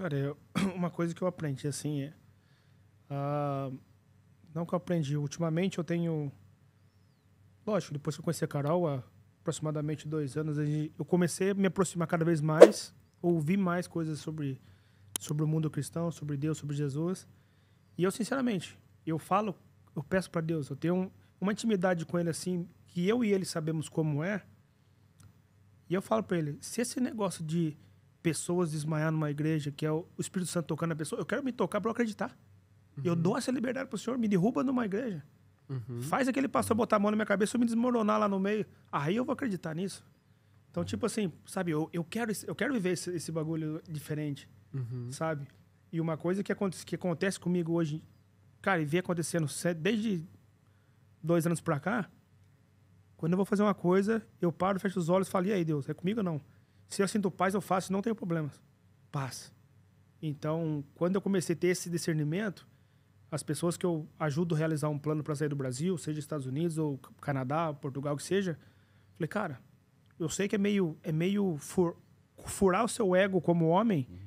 Cara, eu, uma coisa que eu aprendi, assim, é. Ah, não que eu aprendi. Ultimamente eu tenho. Lógico, depois que eu conheci a Carol, há aproximadamente dois anos, eu comecei a me aproximar cada vez mais, ouvir mais coisas sobre, sobre o mundo cristão, sobre Deus, sobre Jesus. E eu, sinceramente, eu falo, eu peço para Deus, eu tenho uma intimidade com Ele assim, que eu e Ele sabemos como é. E eu falo para Ele: se esse negócio de pessoas desmaiar numa igreja, que é o Espírito Santo tocando a pessoa. Eu quero me tocar para eu acreditar. Uhum. Eu dou essa liberdade pro Senhor, me derruba numa igreja. Uhum. Faz aquele pastor botar a mão na minha cabeça e me desmoronar lá no meio. Aí eu vou acreditar nisso. Então, tipo assim, sabe, eu, eu, quero, eu quero viver esse, esse bagulho diferente, uhum. sabe? E uma coisa que acontece, que acontece comigo hoje, cara, e vem acontecendo desde dois anos pra cá, quando eu vou fazer uma coisa, eu paro, fecho os olhos e falo, e aí, Deus, é comigo ou não? Se eu sinto paz, eu faço, não tenho problemas. Paz. Então, quando eu comecei a ter esse discernimento, as pessoas que eu ajudo a realizar um plano para sair do Brasil, seja Estados Unidos ou Canadá, Portugal, que seja, falei, cara, eu sei que é meio, é meio fur, furar o seu ego como homem, uhum.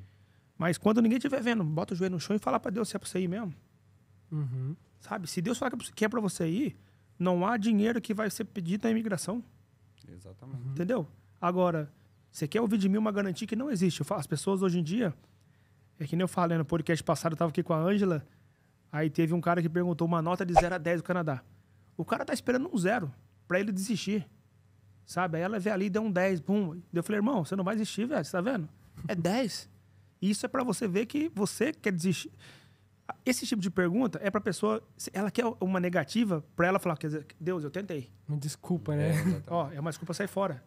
mas quando ninguém estiver vendo, bota o joelho no chão e fala para Deus se é para você ir mesmo. Uhum. Sabe? Se Deus falar que é para é você ir, não há dinheiro que vai ser pedido na imigração. Exatamente. Entendeu? Agora, você quer ouvir de mim uma garantia que não existe. Falo, as pessoas hoje em dia, é que nem eu falei né, no podcast passado, eu estava aqui com a Ângela, aí teve um cara que perguntou uma nota de 0 a 10 do Canadá. O cara tá esperando um zero para ele desistir. Sabe? Aí ela veio ali, deu um 10, pum. Eu falei, irmão, você não vai desistir, velho, você tá vendo? É 10. Isso é para você ver que você quer desistir. Esse tipo de pergunta é para pessoa, ela quer uma negativa para ela falar, quer dizer, Deus, eu tentei. Me desculpa, né? É, Ó, é uma desculpa sair fora.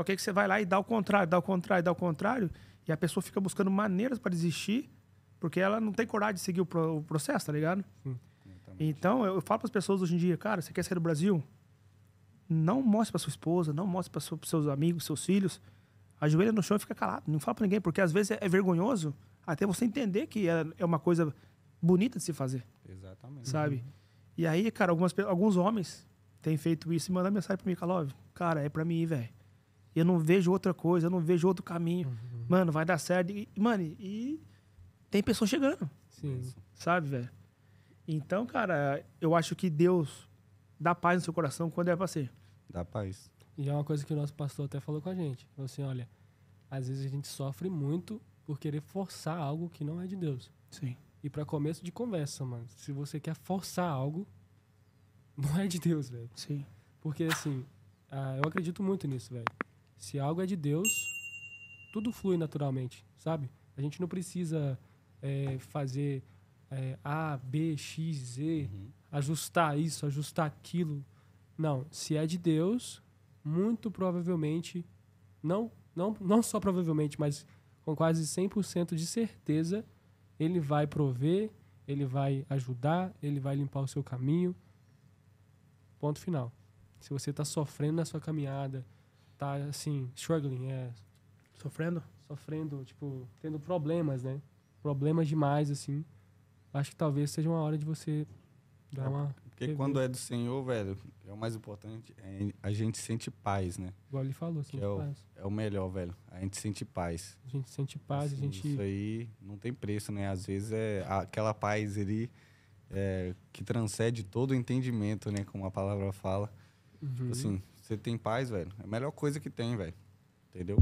Só que aí que você vai lá e dá o contrário, dá o contrário, dá o contrário, e a pessoa fica buscando maneiras para desistir, porque ela não tem coragem de seguir o, pro, o processo, tá ligado? Hum. Então, eu, falo para as pessoas hoje em dia, cara, você quer sair do Brasil? Não mostre para sua esposa, não mostre para seus amigos, seus filhos. Ajoelha no chão e fica calado. Não fala para ninguém, porque às vezes é, é vergonhoso até você entender que é, é uma coisa bonita de se fazer. Exatamente. Sabe? E aí, cara, algumas, alguns homens têm feito isso e mandam mensagem para mim, Calov, cara, é para mim, velho. Eu não vejo outra coisa, eu não vejo outro caminho. Uhum. uhum. Mano, vai dar certo. E, mano, e tem pessoas chegando. Sim. Sabe, velho? Então, cara, eu acho que Deus dá paz no seu coração quando é pra ser. Dá paz. E é uma coisa que o nosso pastor até falou com a gente. Falou assim, olha, às vezes a gente sofre muito por querer forçar algo que não é de Deus. Sim. E para começo de conversa, mano, se você quer forçar algo, não é de Deus, velho. Sim. Porque assim, ah, eu acredito muito nisso, velho. Se algo é de Deus, tudo flui naturalmente, sabe? A gente não precisa é, fazer é, A, B, X, Z, uhum. ajustar isso, ajustar aquilo. Não, se é de Deus, muito provavelmente, não, não, não só provavelmente, mas com quase 100% de certeza, ele vai prover, ele vai ajudar, ele vai limpar o seu caminho. Ponto final. Se você está sofrendo na sua caminhada, tá, assim, struggling, é... Sofrendo? Sofrendo, tipo, tendo problemas, né? Problemas demais, assim. Acho que talvez seja uma hora de você dar é, uma... Porque TV. quando é do Senhor, velho, é o mais importante, é a gente sente paz, né? Igual ele falou, sente é o, É o melhor, velho. A gente sente paz. A gente sente paz, assim, a gente... Isso aí não tem preço, né? Às vezes é aquela paz ali... É, que transcende todo o entendimento, né? Como a palavra fala. Uhum. Tipo assim, você tem paz, velho. É a melhor coisa que tem, velho. Entendeu?